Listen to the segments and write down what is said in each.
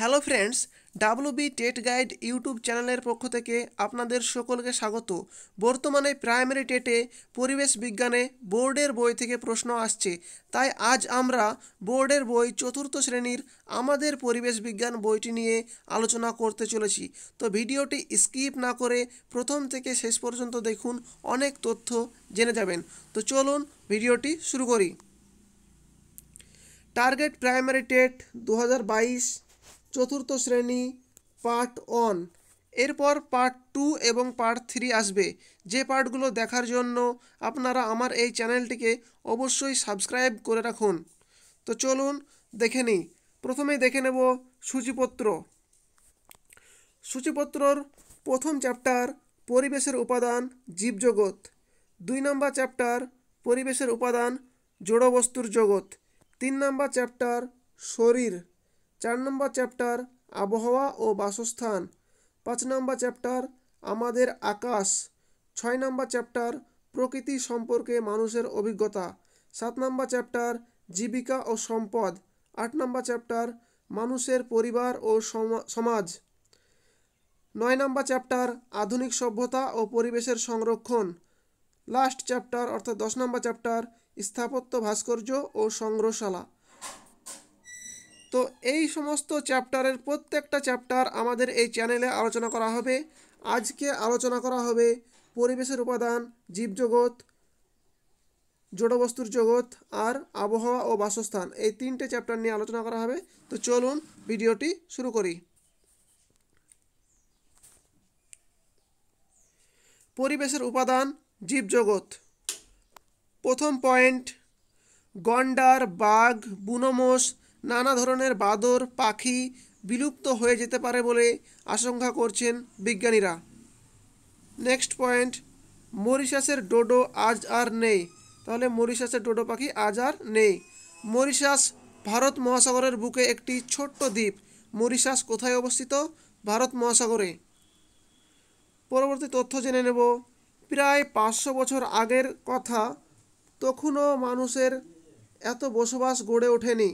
hello friends WB TET guide YouTube চ্যানেলের পক্ষ থেকে আপনাদের সকলকে স্বাগত বর্তমানে প্রাইমারি টেটে পরিবেশ বিজ্ঞানে বোর্ডের বই থেকে প্রশ্ন আসছে তাই আজ আমরা বোর্ডের বই চতুর্থ শ্রেণীর আমাদের পরিবেশ বিজ্ঞান বইটি নিয়ে আলোচনা করতে চলেছি তো ভিডিওটি স্কিপ না করে প্রথম থেকে শেষ পর্যন্ত দেখুন অনেক তথ্য জেনে যাবেন তো চলুন ভিডিওটি শুরু করি টার্গেট প্রাইমারি টেট দু চতুর্থ শ্রেণী পার্ট ওয়ান এরপর পার্ট টু এবং পার্ট থ্রি আসবে যে পার্টগুলো দেখার জন্য আপনারা আমার এই চ্যানেলটিকে অবশ্যই সাবস্ক্রাইব করে রাখুন তো চলুন দেখে নিই প্রথমেই দেখে নেব সূচিপত্র সূচিপত্রর প্রথম চ্যাপ্টার পরিবেশের উপাদান জীবজগৎ দুই নম্বর চ্যাপ্টার পরিবেশের উপাদান জড়বস্তুর জগৎ তিন নম্বর চ্যাপ্টার শরীর চার নম্বর চ্যাপ্টার আবহাওয়া ও বাসস্থান পাঁচ নম্বর চ্যাপ্টার আমাদের আকাশ ছয় নম্বর চ্যাপ্টার প্রকৃতি সম্পর্কে মানুষের অভিজ্ঞতা সাত নম্বর চ্যাপ্টার জীবিকা ও সম্পদ আট নম্বর চ্যাপ্টার মানুষের পরিবার ও সমাজ নয় নম্বর চ্যাপ্টার আধুনিক সভ্যতা ও পরিবেশের সংরক্ষণ লাস্ট চ্যাপ্টার অর্থাৎ দশ নম্বর চ্যাপ্টার স্থাপত্য ভাস্কর্য ও সংগ্রহশালা তো এই সমস্ত চ্যাপ্টারের প্রত্যেকটা চ্যাপ্টার আমাদের এই চ্যানেলে আলোচনা করা হবে আজকে আলোচনা করা হবে পরিবেশের উপাদান জীবজগৎ জড়বস্তুর জগৎ আর আবহাওয়া ও বাসস্থান এই তিনটে চ্যাপ্টার নিয়ে আলোচনা করা হবে তো চলুন ভিডিওটি শুরু করি পরিবেশের উপাদান জীবজগৎ প্রথম পয়েন্ট গন্ডার বাঘ বুনমোষ নানা ধরনের বাদর পাখি বিলুপ্ত হয়ে যেতে পারে বলে আশঙ্কা করছেন বিজ্ঞানীরা নেক্সট পয়েন্ট মরিশাসের ডোডো আজ আর নেই তাহলে মরিশাসের ডোডো পাখি আজ আর নেই মরিশাস ভারত মহাসাগরের বুকে একটি ছোট্ট দ্বীপ মরিশাস কোথায় অবস্থিত ভারত মহাসাগরে পরবর্তী তথ্য জেনে নেব প্রায় পাঁচশো বছর আগের কথা তখনও মানুষের এত বসবাস গড়ে ওঠেনি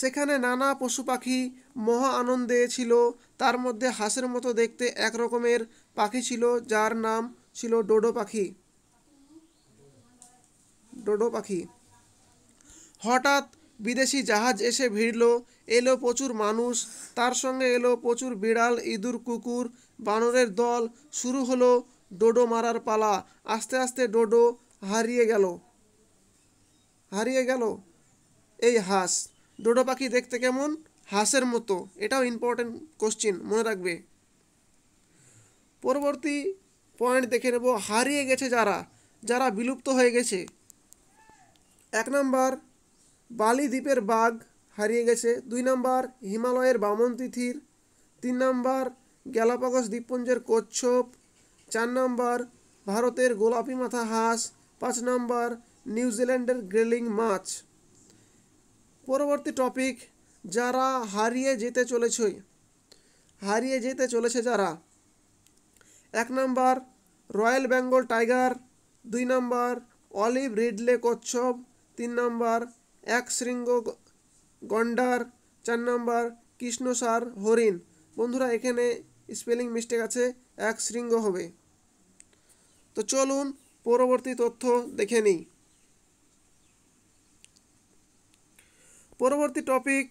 সেখানে নানা পশু পাখি মহা আনন্দে ছিল তার মধ্যে হাঁসের মতো দেখতে এক রকমের পাখি ছিল যার নাম ছিল ডোডো পাখি ডোডো পাখি হঠাৎ বিদেশি জাহাজ এসে ভিড়ল এলো প্রচুর মানুষ তার সঙ্গে এলো প্রচুর বিড়াল ইঁদুর কুকুর বানরের দল শুরু হলো ডোডো মারার পালা আস্তে আস্তে ডোডো হারিয়ে গেল হারিয়ে গেল এই হাঁস ডোডো পাখি দেখতে কেমন হাঁসের মতো এটাও ইম্পর্টেন্ট কোশ্চিন মনে রাখবে পরবর্তী পয়েন্ট দেখে নেব হারিয়ে গেছে যারা যারা বিলুপ্ত হয়ে গেছে এক নাম্বার বালি দ্বীপের বাঘ হারিয়ে গেছে দুই নাম্বার হিমালয়ের বামন তিথির তিন নাম্বার গ্যালাপাগস দ্বীপপুঞ্জের কচ্ছপ চার নাম্বার ভারতের গোলাপি মাথা হাঁস পাঁচ নাম্বার নিউজিল্যান্ডের গ্রেলিং মাছ পরবর্তী টপিক যারা হারিয়ে যেতে চলেছে হারিয়ে যেতে চলেছে যারা এক নম্বর রয়্যাল বেঙ্গল টাইগার দুই নম্বর অলিভ রিডলে কচ্ছপ তিন নম্বর এক শৃঙ্গ গন্ডার চার নম্বর কৃষ্ণসার হরিণ বন্ধুরা এখানে স্পেলিং মিস্টেক আছে এক শৃঙ্গ হবে তো চলুন পরবর্তী তথ্য দেখে নিই পরবর্তী টপিক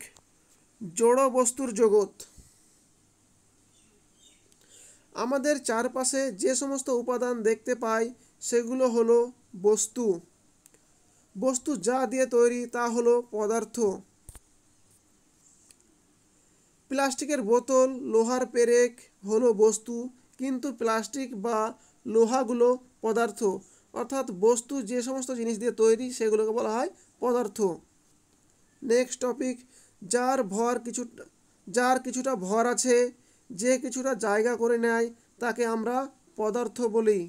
জড় বস্তুর জগৎ আমাদের চারপাশে যে সমস্ত উপাদান দেখতে পাই সেগুলো হলো বস্তু বস্তু যা দিয়ে তৈরি তা হলো পদার্থ প্লাস্টিকের বোতল লোহার পেরেক হলো বস্তু কিন্তু প্লাস্টিক বা লোহাগুলো পদার্থ অর্থাৎ বস্তু যে সমস্ত জিনিস দিয়ে তৈরি সেগুলোকে বলা হয় পদার্থ নেক্সট টপিক যার ভর কিছু যার কিছুটা ভর আছে যে কিছুটা জায়গা করে নেয় তাকে আমরা পদার্থ বলি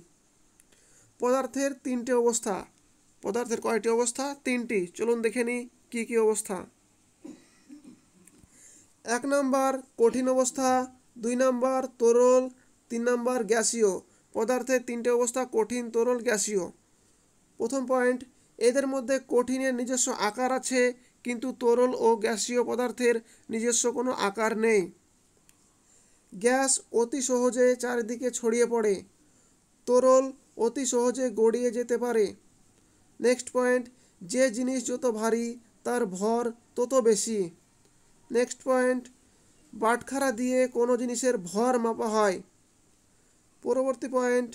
পদার্থের তিনটে অবস্থা পদার্থের কয়টি অবস্থা তিনটি চলুন দেখে নিই কী কী অবস্থা এক নাম্বার কঠিন অবস্থা দুই নাম্বার তরল তিন নাম্বার গ্যাসীয় পদার্থের তিনটে অবস্থা কঠিন তরল গ্যাসীয় প্রথম পয়েন্ট এদের মধ্যে কঠিনের নিজস্ব আকার আছে কিন্তু তরল ও গ্যাসীয় পদার্থের নিজস্ব কোনো আকার নেই গ্যাস অতি সহজে চারিদিকে ছড়িয়ে পড়ে তরল অতি সহজে গড়িয়ে যেতে পারে নেক্সট পয়েন্ট যে জিনিস যত ভারী তার ভর তত বেশি নেক্সট পয়েন্ট বাটখারা দিয়ে কোনো জিনিসের ভর মাপা হয় পরবর্তী পয়েন্ট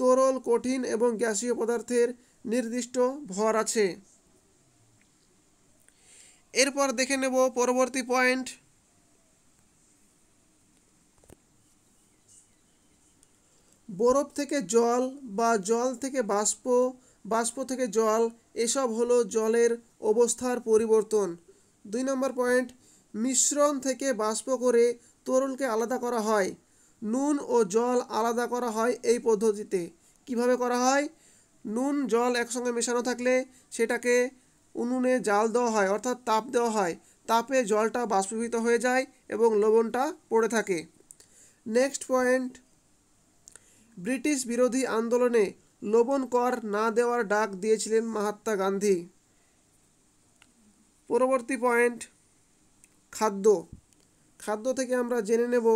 তরল কঠিন এবং গ্যাসীয় পদার্থের নির্দিষ্ট ভর আছে এরপর দেখে নেব পরবর্তী পয়েন্ট বরফ থেকে জল বা জল থেকে বাষ্প বাষ্প থেকে জল এসব হলো জলের অবস্থার পরিবর্তন দুই নম্বর পয়েন্ট মিশ্রণ থেকে বাষ্প করে তরুলকে আলাদা করা হয় নুন ও জল আলাদা করা হয় এই পদ্ধতিতে কিভাবে করা হয় নুন জল একসঙ্গে মেশানো থাকলে সেটাকে উনুনে জাল দেওয়া হয় অর্থাৎ তাপ দেওয়া হয় তাপে জলটা বাষ্পীভূত হয়ে যায় এবং লবণটা পড়ে থাকে নেক্সট পয়েন্ট ব্রিটিশ বিরোধী আন্দোলনে লবণ কর না দেওয়ার ডাক দিয়েছিলেন মহাত্মা গান্ধী পরবর্তী পয়েন্ট খাদ্য খাদ্য থেকে আমরা জেনে নেব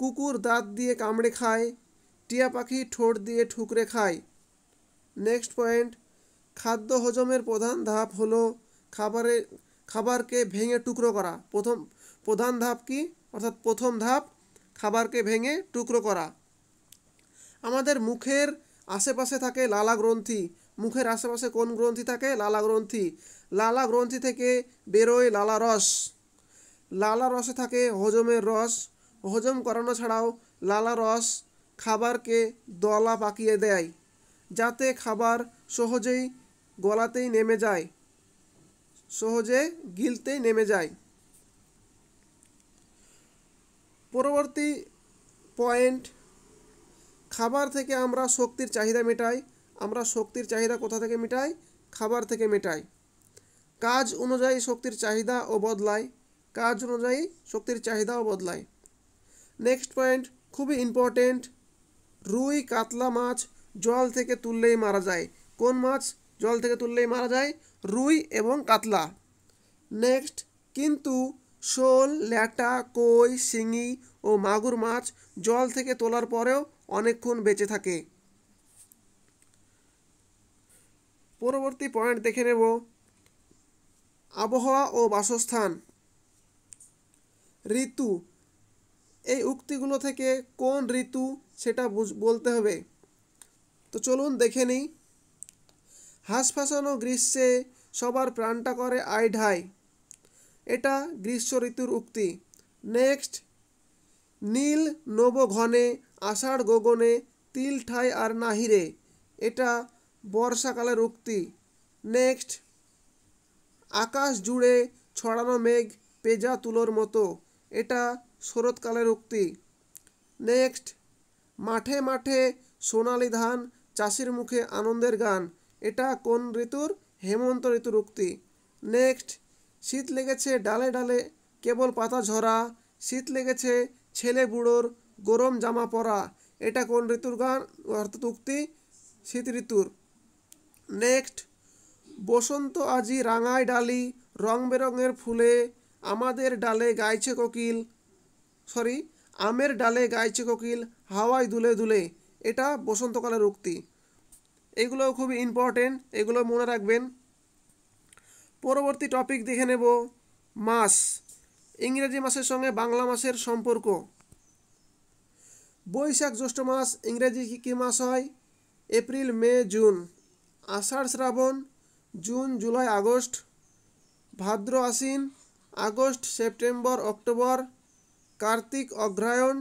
কুকুর দাঁত দিয়ে কামড়ে খায় টিয়া পাখি ঠোঁট দিয়ে ঠুকরে খায় নেক্সট পয়েন্ট খাদ্য হজমের প্রধান ধাপ হলো খাবারের খাবারকে ভেঙে টুকরো করা প্রথম প্রধান ধাপ কি অর্থাৎ প্রথম ধাপ খাবারকে ভেঙে টুকরো করা আমাদের মুখের আশেপাশে থাকে লালা গ্রন্থি মুখের আশেপাশে কোন গ্রন্থি থাকে লালা গ্রন্থি লালা গ্রন্থি থেকে বেরোয় লালা রস লালা রসে থাকে হজমের রস হজম করানো ছাড়াও লালা রস খাবারকে দলা পাকিয়ে দেয় যাতে খাবার সহজেই গলাতেই নেমে যায় সহজে গিলতেই নেমে যায় পরবর্তী পয়েন্ট খাবার থেকে আমরা শক্তির চাহিদা মেটাই আমরা শক্তির চাহিদা কোথা থেকে মেটাই খাবার থেকে মেটাই কাজ অনুযায়ী শক্তির চাহিদা ও বদলায় কাজ অনুযায়ী শক্তির চাহিদাও বদলায় নেক্সট পয়েন্ট খুবই ইম্পর্টেন্ট রুই কাতলা মাছ জল থেকে তুললেই মারা যায় কোন মাছ জল থেকে তুললেই মারা যায় রুই এবং কাতলা নেক্সট কিন্তু শোল ল্যাটা কই শিঙি ও মাগুর মাছ জল থেকে তোলার পরেও অনেকক্ষণ বেঁচে থাকে পরবর্তী পয়েন্ট দেখে নেব আবহাওয়া ও বাসস্থান ঋতু এই উক্তিগুলো থেকে কোন ঋতু সেটা বলতে হবে তো চলুন দেখে নিই ফাঁসানো গ্রীষ্মে সবার প্রাণটা করে ঢাই এটা গ্রীষ্ম ঋতুর উক্তি নেক্সট নীল নব ঘনে আষাঢ় গগনে তিল ঠাই আর নাহিরে এটা বর্ষাকালের উক্তি নেক্সট আকাশ জুড়ে ছড়ানো মেঘ পেজা তুলোর মতো এটা শরৎকালের উক্তি নেক্সট মাঠে মাঠে সোনালি ধান চাষির মুখে আনন্দের গান এটা কোন ঋতুর হেমন্ত ঋতুর উক্তি নেক্সট শীত লেগেছে ডালে ডালে কেবল পাতা ঝরা শীত লেগেছে ছেলে বুড়োর গরম জামা পরা এটা কোন ঋতুর গান অর্থাৎ উক্তি শীত ঋতুর নেক্সট বসন্ত আজি রাঙায় ডালি রং বেরঙের ফুলে আমাদের ডালে গাইছে কোকিল সরি আমের ডালে গাইছে কোকিল হাওয়ায় দুলে দুলে এটা বসন্তকালের উক্তি এগুলোও খুবই ইম্পর্টেন্ট এগুলো মনে রাখবেন পরবর্তী টপিক দেখে নেব মাস ইংরেজি মাসের সঙ্গে বাংলা মাসের সম্পর্ক বৈশাখ জ্যৈষ্ঠ মাস ইংরেজি কী মাস হয় এপ্রিল মে জুন আষাঢ় শ্রাবণ জুন জুলাই আগস্ট ভাদ্র আশ্বিন আগস্ট সেপ্টেম্বর অক্টোবর কার্তিক অগ্রায়ণ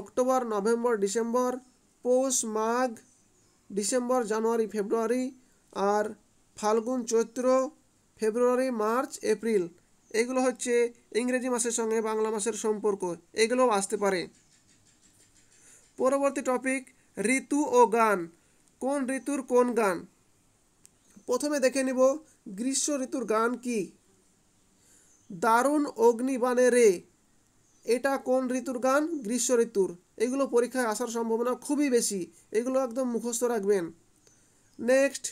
অক্টোবর নভেম্বর ডিসেম্বর পৌষ মাঘ ডিসেম্বর জানুয়ারি ফেব্রুয়ারি আর ফাল্গুন চৈত্র ফেব্রুয়ারি মার্চ এপ্রিল এগুলো হচ্ছে ইংরেজি মাসের সঙ্গে বাংলা মাসের সম্পর্ক এগুলোও আসতে পারে পরবর্তী টপিক ঋতু ও গান কোন ঋতুর কোন গান প্রথমে দেখে নিব গ্রীষ্ম ঋতুর গান কি দারুণ অগ্নিবাণে রে এটা কোন ঋতুর গান গ্রীষ্ম ঋতুর এগুলো পরীক্ষায় আসার সম্ভাবনা খুবই বেশি এগুলো একদম মুখস্থ রাখবেন নেক্সট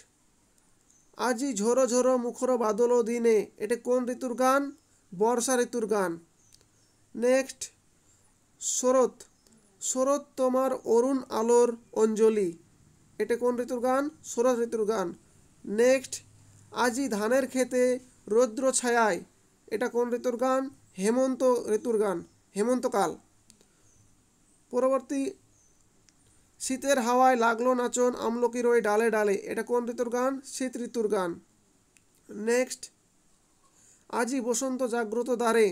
আজি ঝোরো ঝোরো মুখর বাদল দিনে এটা কোন ঋতুর গান বর্ষা ঋতুর গান নেক্সট শরৎ শরৎ তোমার অরুণ আলোর অঞ্জলি এটা কোন ঋতুর গান শরৎ ঋতুর গান নেক্সট আজি ধানের খেতে রৌদ্র ছায়ায় এটা কোন ঋতুর গান হেমন্ত ঋতুর গান হেমন্তকাল পরবর্তী শীতের হাওয়ায় লাগলো নাচন আমলকির ওই ডালে ডালে এটা কোন ঋতুর গান শীত ঋতুর গান নেক্সট আজই বসন্ত জাগ্রত দ্বারে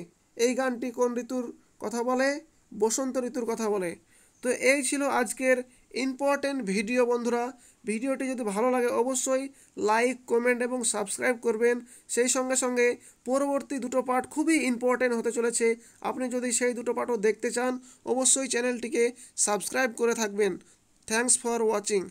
এই গানটি কোন ঋতুর কথা বলে বসন্ত ঋতুর কথা বলে তো এই ছিল আজকের ইম্পর্টেন্ট ভিডিও বন্ধুরা ভিডিওটি যদি ভালো লাগে অবশ্যই লাইক কমেন্ট এবং সাবস্ক্রাইব করবেন সেই সঙ্গে সঙ্গে পরবর্তী দুটো পার্ট খুবই ইম্পর্টেন্ট হতে চলেছে আপনি যদি সেই দুটো পার্টও দেখতে চান অবশ্যই চ্যানেলটিকে সাবস্ক্রাইব করে থাকবেন থ্যাংকস ফর ওয়াচিং